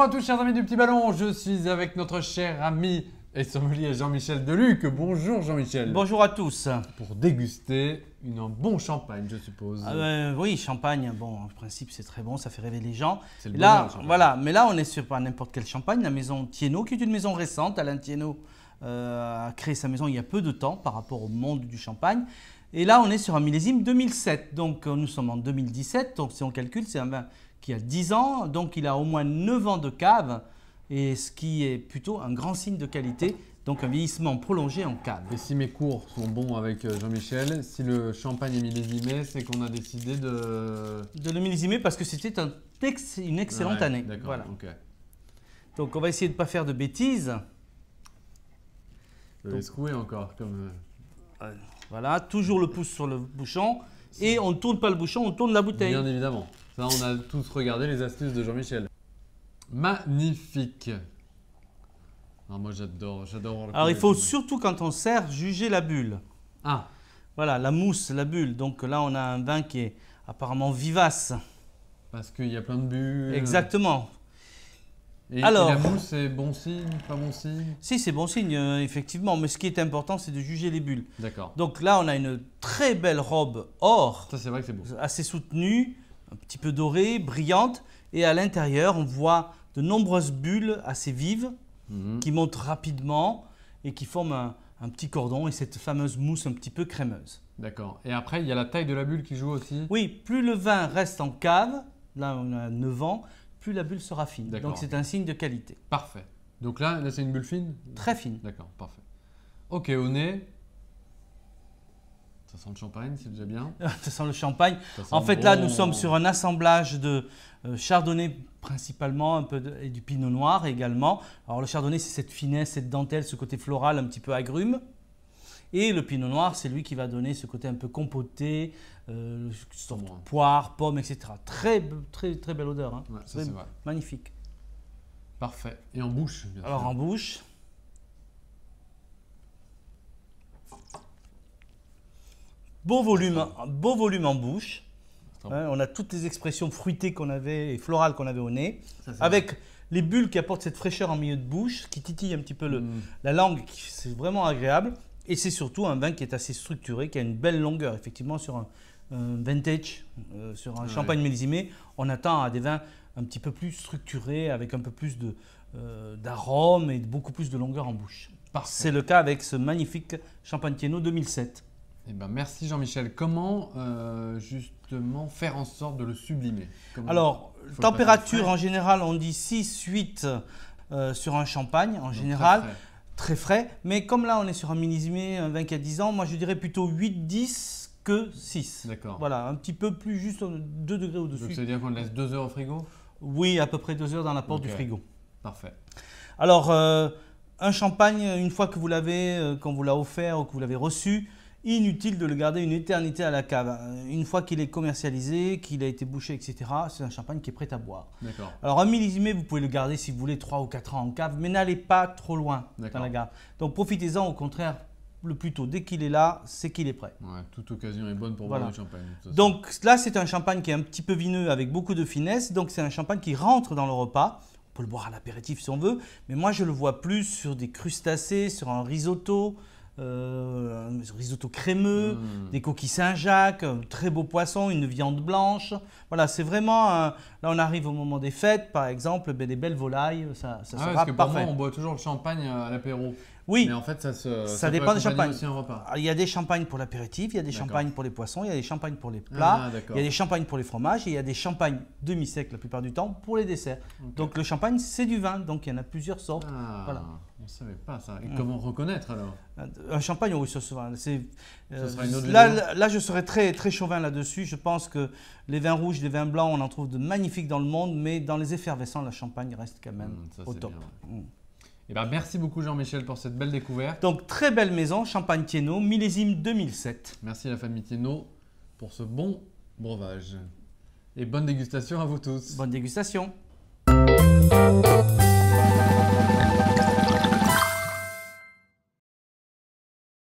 Bonjour à tous chers amis du Petit Ballon, je suis avec notre cher ami et sommelier Jean-Michel Deluc. Bonjour Jean-Michel. Bonjour à tous. Pour déguster une, un bon champagne, je suppose. Ah oui, champagne, bon, en principe c'est très bon, ça fait rêver les gens. Le là, voilà, mais là on est sur pas n'importe quel champagne, la maison Thiénot, qui est une maison récente. Alain Thiénot euh, a créé sa maison il y a peu de temps par rapport au monde du champagne. Et là, on est sur un millésime 2007. Donc, euh, nous sommes en 2017. Donc, si on calcule, c'est un, qui a 10 ans, donc il a au moins 9 ans de cave, et ce qui est plutôt un grand signe de qualité, donc un vieillissement prolongé en cave. Et si mes cours sont bons avec euh, Jean-Michel, si le champagne est millésimé, c'est qu'on a décidé de... De le millésimé parce que c'était un une excellente année. Voilà. Donc on va essayer de ne pas faire de bêtises. Je vais secouer encore comme... Euh. Euh, voilà, toujours le pouce sur le bouchon. Et on ne tourne pas le bouchon, on tourne la bouteille. Bien évidemment. Ça, on a tous regardé les astuces de Jean-Michel. Magnifique. moi, j'adore. j'adore Alors, il faut surtout, quand on sert, juger la bulle. Ah. Voilà, la mousse, la bulle. Donc là, on a un vin qui est apparemment vivace. Parce qu'il y a plein de bulles. Exactement. Alors, la mousse, c'est bon signe, pas bon signe Si, c'est bon signe, euh, effectivement. Mais ce qui est important, c'est de juger les bulles. D'accord. Donc là, on a une très belle robe or. Ça, c'est vrai que c'est beau. Assez soutenue, un petit peu dorée, brillante. Et à l'intérieur, on voit de nombreuses bulles assez vives mhm. qui montent rapidement et qui forment un, un petit cordon et cette fameuse mousse un petit peu crémeuse. D'accord. Et après, il y a la taille de la bulle qui joue aussi Oui, plus le vin reste en cave, là on a 9 ans, plus la bulle sera fine. Donc c'est un signe de qualité. Parfait. Donc là, là c'est une bulle fine Très fine. D'accord, parfait. Ok, au nez. Ça sent le champagne, c'est déjà bien. ça sent le champagne. en fait, là, nous sommes sur un assemblage de euh, chardonnay principalement, un peu et du pinot noir également. Alors le chardonnay, c'est cette finesse, cette dentelle, ce côté floral un petit peu agrume. Et le pinot noir, c'est lui qui va donner ce côté un peu compoté, euh, poire, pomme, etc. Très, très, très belle odeur. Hein. vrai. Magnifique. Parfait. Et en bouche bien Alors en bouche. Beau volume, beau volume en bouche. Hein, on a toutes les expressions fruitées qu'on avait et florales qu'on avait au nez. avec les bulles qui apportent cette fraîcheur en milieu de bouche, qui titillent un petit peu mm. la langue, c'est vraiment agréable. Et c'est surtout un vin qui est assez structuré, qui a une belle longueur. Effectivement, sur un, vintage, euh, sur un champagne mélisimé, on attend à des vins un petit peu plus structurés, avec un peu plus de, euh, d'arômes et beaucoup plus de longueur en bouche. C'est le cas avec ce magnifique champagne Tienno 2007. Eh ben, merci Jean-Michel. Comment euh, justement faire en sorte de le sublimer Alors, température en général, on dit 6-8 sur un champagne en général très frais. Mais comme là, on est sur un mini-zimé, qui a 10 ans, moi je dirais plutôt 8, 10 que 6. D'accord. Voilà, un petit peu plus juste 2 degrés au-dessus. Donc ça veut dire qu'on laisse 2 heures au frigo Oui, à peu près 2 heures dans la porte du frigo. Parfait. Alors, euh, un champagne, une fois que vous l'avez, euh, quand vous l'a offert ou que vous l'avez reçu, Inutile de le garder une éternité à la cave. Euh, une fois qu'il est commercialisé, qu'il a été bouché, etc., c'est un champagne qui est prêt à boire. Alors un millésimé, vous pouvez le garder si vous voulez 3 ou 4 ans en cave, mais n'allez pas trop loin dans la gare. Donc profitez-en au contraire le plus tôt. Dès qu'il est là, c'est qu'il est prêt. toute occasion est bonne pour boire du champagne. Donc là, c'est un champagne qui est un petit peu vineux avec beaucoup de finesse. Donc c'est un champagne qui rentre dans le repas. On peut le boire à l'apéritif si on veut, mais moi je le vois plus sur des crustacés, sur un risotto euh, risotto crémeux, mm. des coquilles Saint-Jacques, très beau poisson, une viande blanche. Voilà, c'est vraiment. Là, on arrive au moment des fêtes, par exemple, ben, des belles volailles, ça, ça ah parce que parfait. Pour moi, on boit toujours le champagne euh, à l'apéro. Oui. Mais en fait, ça, dépend des champagne. repas. Ah, il y a des champagnes pour l'apéritif, il y a des champagnes pour les poissons, il y a des champagnes pour les plats, ah, il y a des champagnes pour les fromages et il y a des champagnes demi-secs la plupart du temps pour les desserts. Donc le champagne, c'est du vin, donc il y en a plusieurs sortes. Ah, on ne savait pas ça. Et mm. comment reconnaître alors Un champagne, oui, ça sera. Euh, là, là, je serais très, très chauvin là-dessus. Je pense que les vins rouges, les vins blancs, on en trouve de magnifiques dans le monde, mais dans les effervescents, la champagne reste quand même mm, au top. Mm. Eh ben, merci beaucoup Jean-Michel pour cette belle découverte. Donc très belle maison, Champagne Tieno, millésime 2007. Merci à la famille Tieno pour ce bon breuvage. Et bonne dégustation à vous tous. Bonne dégustation.